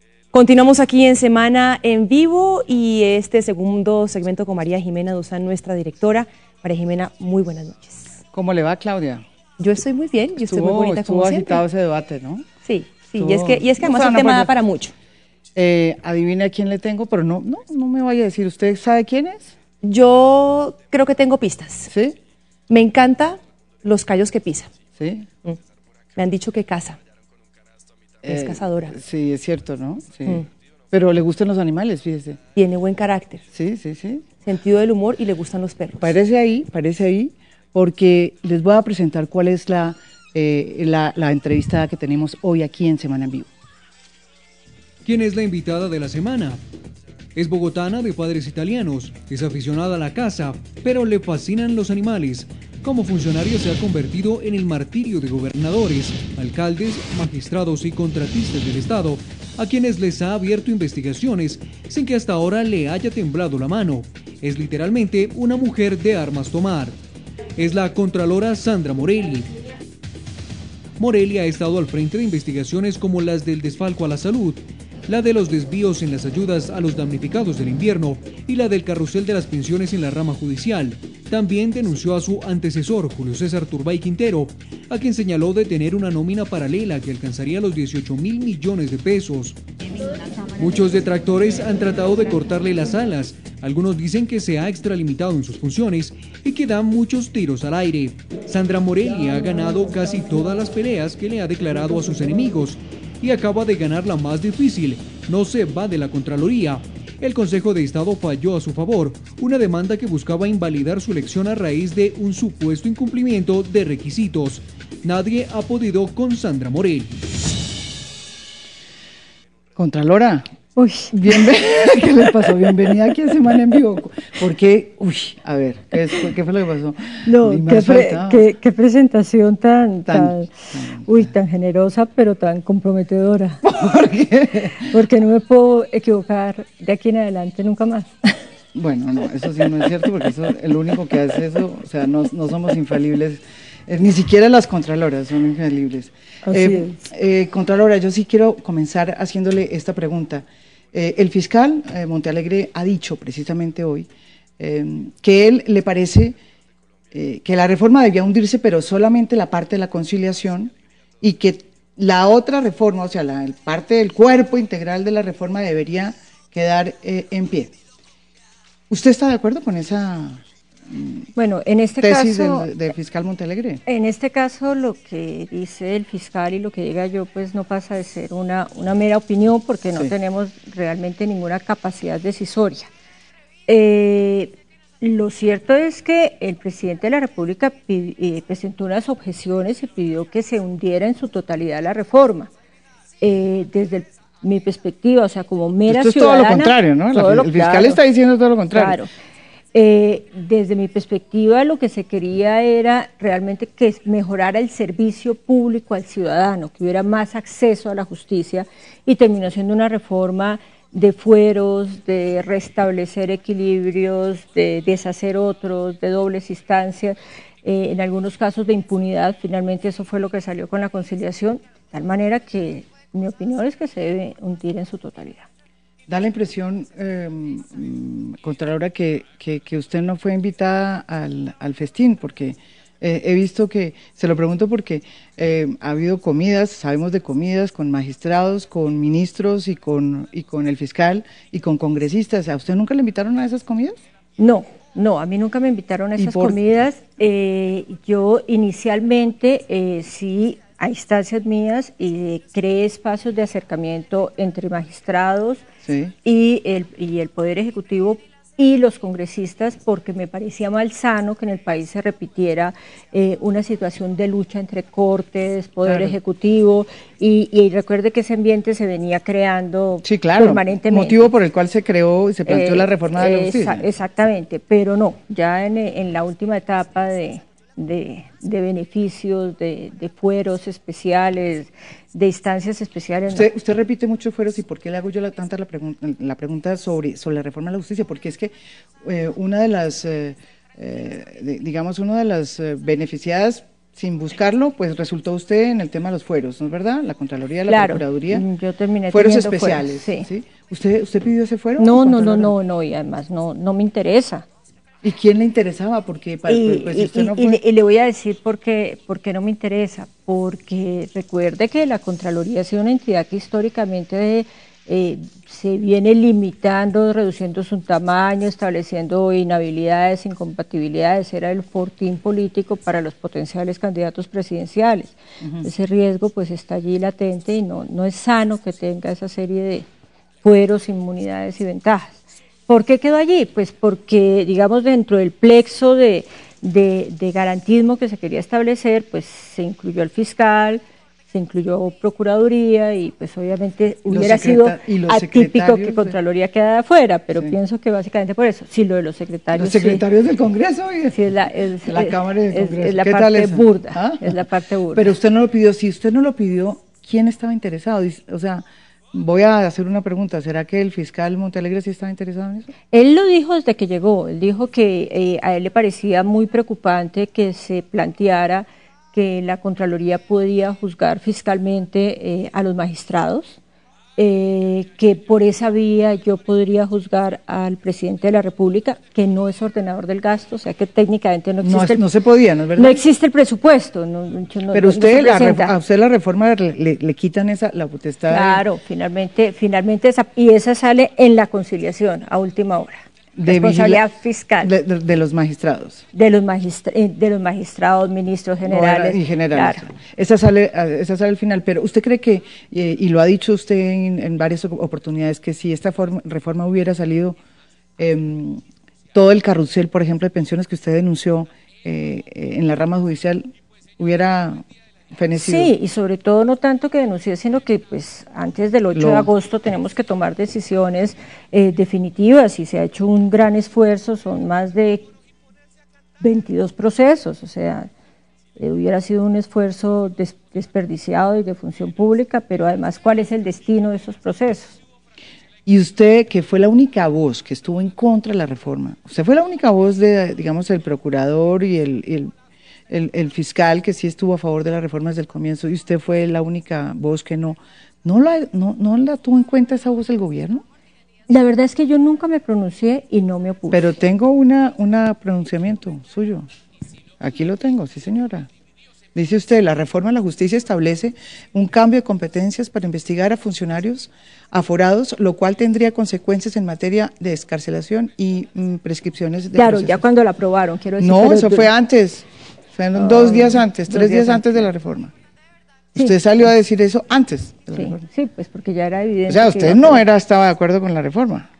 Eh, Continuamos aquí en Semana en Vivo y este segundo segmento con María Jimena Duzán, nuestra directora. María Jimena, muy buenas noches. ¿Cómo le va, Claudia? Yo estoy muy bien, yo estoy muy bonita estuvo como agitado ese debate, ¿no? Sí, sí, y es que, y es que además tema para mucho. Eh, adivine a quién le tengo, pero no, no, me vaya a decir. ¿Usted sabe quién es? Yo creo que tengo pistas. ¿Sí? Me encanta los callos que pisa. ¿Sí? Mm. Me han dicho que casa es eh, cazadora. Sí, es cierto, ¿no? Sí. Mm. Pero le gustan los animales, fíjese. Tiene buen carácter. Sí, sí, sí. Sentido del humor y le gustan los perros. Parece ahí, parece ahí, porque les voy a presentar cuál es la, eh, la, la entrevista que tenemos hoy aquí en Semana en Vivo. ¿Quién es la invitada de la semana? Es bogotana de padres italianos, es aficionada a la caza, pero le fascinan los animales, como funcionario se ha convertido en el martirio de gobernadores, alcaldes, magistrados y contratistas del Estado, a quienes les ha abierto investigaciones sin que hasta ahora le haya temblado la mano. Es literalmente una mujer de armas tomar. Es la contralora Sandra Morelli. Morelli ha estado al frente de investigaciones como las del desfalco a la salud, la de los desvíos en las ayudas a los damnificados del invierno y la del carrusel de las pensiones en la rama judicial. También denunció a su antecesor, Julio César Turbay Quintero, a quien señaló de tener una nómina paralela que alcanzaría los 18 mil millones de pesos. Muchos detractores han tratado de cortarle las alas. Algunos dicen que se ha extralimitado en sus funciones y que da muchos tiros al aire. Sandra Morelli ha ganado casi todas las peleas que le ha declarado a sus enemigos y acaba de ganar la más difícil. No se va de la Contraloría el Consejo de Estado falló a su favor, una demanda que buscaba invalidar su elección a raíz de un supuesto incumplimiento de requisitos. Nadie ha podido con Sandra Morel. Contralora, Uy, bienvenida, ¿qué le pasó? Bienvenida aquí a Semana en Vivo. qué? uy, a ver, ¿qué, fue lo que pasó? No, qué, presentación tan, tan, uy, tan generosa, pero tan comprometedora. ¿Por qué? Porque no me puedo equivocar de aquí en adelante nunca más. Bueno, no, eso sí no es cierto, porque eso, el único que hace eso, o sea, no, no somos infalibles eh, ni siquiera las Contraloras son infalibles. Eh, eh, Contralora, yo sí quiero comenzar haciéndole esta pregunta. Eh, el fiscal Montealegre ha dicho precisamente hoy que él le parece que la reforma debía hundirse, pero solamente la parte de la conciliación y que la otra reforma, o sea, la parte del cuerpo integral de la reforma debería quedar en pie. ¿Usted está de acuerdo con esa bueno, en este tesis caso, del, fiscal Montalegre. En este caso, lo que dice el fiscal y lo que diga yo, pues no pasa de ser una, mera opinión porque no tenemos realmente ninguna capacidad decisoria. Eh, lo cierto es que el presidente de la República eh, presentó unas objeciones y pidió que se hundiera en su totalidad la reforma. Eh, desde mi perspectiva, o sea, como mera Esto es todo lo contrario, ¿no? el, fiscal está diciendo todo lo contrario. Claro. Eh, desde mi perspectiva, lo que se quería era realmente que mejorara el servicio público al ciudadano, que hubiera más acceso a la justicia y terminó siendo una reforma de fueros, de restablecer equilibrios, de deshacer otros, de dobles instancias, eh, en algunos casos de impunidad. Finalmente eso fue lo que salió con la conciliación, de tal manera que mi opinión es que se debe hundir en su totalidad da la impresión, em, Contralora, que, usted no fue invitada al, festín, porque eh, he visto que, se lo pregunto porque em, ha habido comidas, sabemos de comidas con magistrados, con ministros y con, y con el fiscal y con congresistas. ¿A usted nunca le invitaron a esas comidas? No, no, a mí nunca me invitaron a esas comidas. Eh, yo inicialmente eh, sí a instancias mías y cree espacios de acercamiento entre magistrados y, el, y el Poder Ejecutivo y los congresistas porque me parecía mal sano que en el país se repitiera eh, una situación de lucha entre cortes, poder ejecutivo y, recuerde que ese ambiente se venía creando sí, claro, Motivo por el cual se creó y se planteó la eh, reforma de la justicia. exactamente, pero no, ya en, en la última etapa de, de, beneficios, de, fueros especiales, de instancias especiales. Usted, repite muchos fueros y por qué le hago yo la, tanta la, pregunta, sobre, sobre la reforma de la justicia, porque es que eh, una de las, eh, eh, digamos, una de las beneficiadas sin buscarlo, pues resultó usted en el tema de los fueros, ¿no es verdad? La Contraloría, la claro, Procuraduría. Mm, yo terminé fueros especiales. Fueros, sí. sí. ¿Usted, ¿Usted pidió ese fuero? No, no, no, no, no, y además no, no me interesa. ¿Y quién le interesaba? Porque y, le voy a decir por qué, por qué no me interesa. Porque recuerde que la Contraloría ha una entidad que históricamente eh, se viene limitando, reduciendo su tamaño, estableciendo inhabilidades, incompatibilidades. Era el fortín político para los potenciales candidatos presidenciales. Ese riesgo pues está allí latente y no, no es sano que tenga esa serie de fueros, inmunidades y ventajas. ¿Por qué quedó allí? Pues porque, digamos, dentro del plexo de, garantismo que se quería establecer, pues se incluyó el fiscal, se incluyó Procuraduría y pues obviamente hubiera sido atípico que Contraloría de... quedara afuera, pero pienso que básicamente por eso, sí, lo de los secretarios. Los secretarios del Congreso y es la, Cámara Congreso. Es, la parte burda, ¿Ah? es la parte burda. Pero usted no lo pidió, si usted no lo pidió, ¿quién estaba interesado? O sea, Voy a hacer una pregunta. ¿Será que el fiscal Montalegre sí estaba interesado en eso? Él lo dijo desde que llegó. Él dijo que eh, a él le parecía muy preocupante que se planteara que la Contraloría podía juzgar fiscalmente eh, a los magistrados eh, que por esa vía yo podría juzgar al presidente de la República, que no es ordenador del gasto, o sea que técnicamente no existe. No, se podía, ¿no existe el presupuesto. Pero usted, a usted la reforma le, quitan esa, la potestad. Claro, finalmente, finalmente esa, y esa sale en la conciliación a última hora de responsabilidad fiscal de, los magistrados de los magistra eh, de los magistrados ministros generales y generales esa sale ah, esa sale al final pero usted cree que eh, y lo ha dicho usted en, varias oportunidades que si esta reforma hubiera salido em, todo el carrusel por ejemplo de pensiones que usted denunció eh, en la rama judicial hubiera Sí, y sobre todo no tanto que denuncié sino que pues antes del 8 de agosto tenemos que tomar decisiones eh, definitivas y se ha hecho un gran esfuerzo, son más de 22 procesos, o sea, eh, hubiera sido un esfuerzo desperdiciado y de función pública, pero además, ¿cuál es el destino de esos procesos? Y usted, que fue la única voz que estuvo en contra de la reforma, usted fue la única voz de, digamos, el procurador y el el, fiscal que sí estuvo a favor de la reforma desde el comienzo y usted fue la única voz que no. ¿No la, no, la tuvo en cuenta esa voz del gobierno? La verdad es que yo nunca me pronuncié y no me opuse. Pero tengo una, una pronunciamiento suyo. Aquí lo tengo, sí señora. Dice usted, la reforma a la justicia establece un cambio de competencias para investigar a funcionarios aforados, lo cual tendría consecuencias en materia de descarcelación y mm, prescripciones de Claro, ya cuando la aprobaron, quiero decir. No, eso fue antes. Fueron dos días antes, tres días, antes, de la reforma. Usted salió a decir eso antes de la sí, reforma. Sí, pues porque ya era evidente. O sea, usted no era, estaba de acuerdo con la reforma.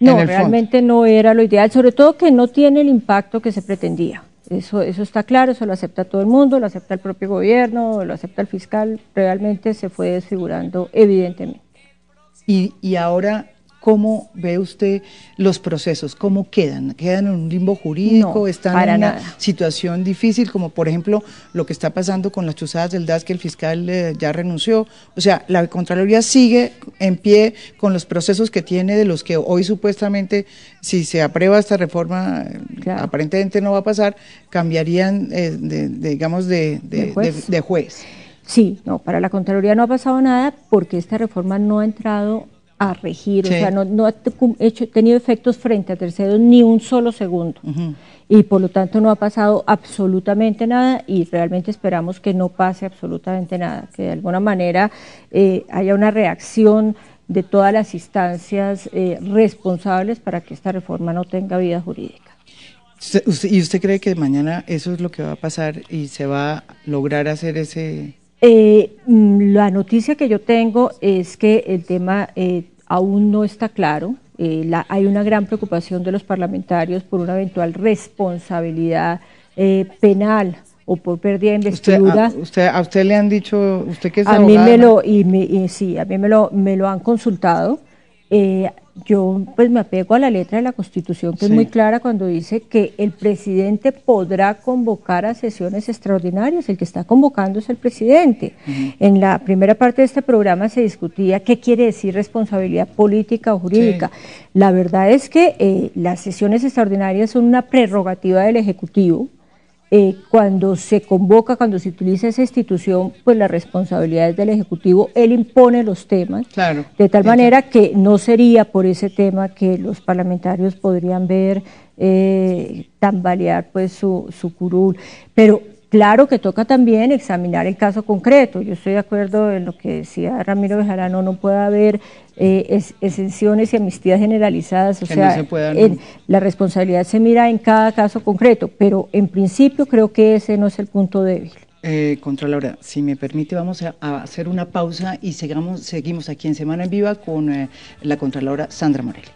No, realmente no era lo ideal, sobre todo que no tiene el impacto que se pretendía. Eso, eso está claro, eso lo acepta todo el mundo, lo acepta el propio gobierno, lo acepta el fiscal, realmente se fue desfigurando evidentemente. Y, y ahora ¿Cómo ve usted los procesos? ¿Cómo quedan? ¿Quedan en un limbo jurídico? ¿Están en una situación difícil, como por ejemplo lo que está pasando con las chuzadas del DAS que el fiscal eh, ya renunció? O sea, la Contraloría sigue en pie con los procesos que tiene, de los que hoy supuestamente, si se aprueba esta reforma, eh, aparentemente no va a pasar, cambiarían, eh, de, digamos, de, juez. juez. Sí, no, para la Contraloría no ha pasado nada porque esta reforma no ha entrado a regir, o sea, no, ha tenido efectos frente a terceros ni un solo segundo. Y por lo tanto no ha pasado absolutamente nada y realmente esperamos que no pase absolutamente nada, que de alguna manera eh, haya una reacción de todas las instancias eh, responsables para que esta reforma no tenga vida jurídica. ¿Y usted cree que mañana eso es lo que va a pasar y se va a lograr hacer ese eh, mm, la noticia que yo tengo es que el tema eh, aún no está claro. Eh, la, hay una gran preocupación de los parlamentarios por una eventual responsabilidad eh, penal o por pérdida de ah, investidura. Usted, a, usted, le han dicho, usted que es a mí me lo y, sí, a mí me lo me lo han consultado. Eh, yo pues me apego a la letra de la Constitución, que es muy clara cuando dice que el presidente podrá convocar a sesiones extraordinarias, el que está convocando es el presidente. En la primera parte de este programa se discutía qué quiere decir responsabilidad política o jurídica. La verdad es que eh, las sesiones extraordinarias son una prerrogativa del Ejecutivo, eh, cuando se convoca, cuando se utiliza esa institución, pues la responsabilidad es del Ejecutivo, él impone los temas, de tal manera que no sería por ese tema que los parlamentarios podrían ver eh, tambalear pues su, su curul. Pero Claro que toca también examinar el caso concreto. Yo estoy de acuerdo en lo que decía Ramiro Bejarano, no puede haber eh, exenciones y amnistías generalizadas. O sea, la responsabilidad se mira en cada caso concreto, pero en principio creo que ese no es el punto débil. Eh, Contralora, si me permite, vamos a, hacer una pausa y seguimos, seguimos aquí en Semana en Viva con eh, la Contralora Sandra Morel.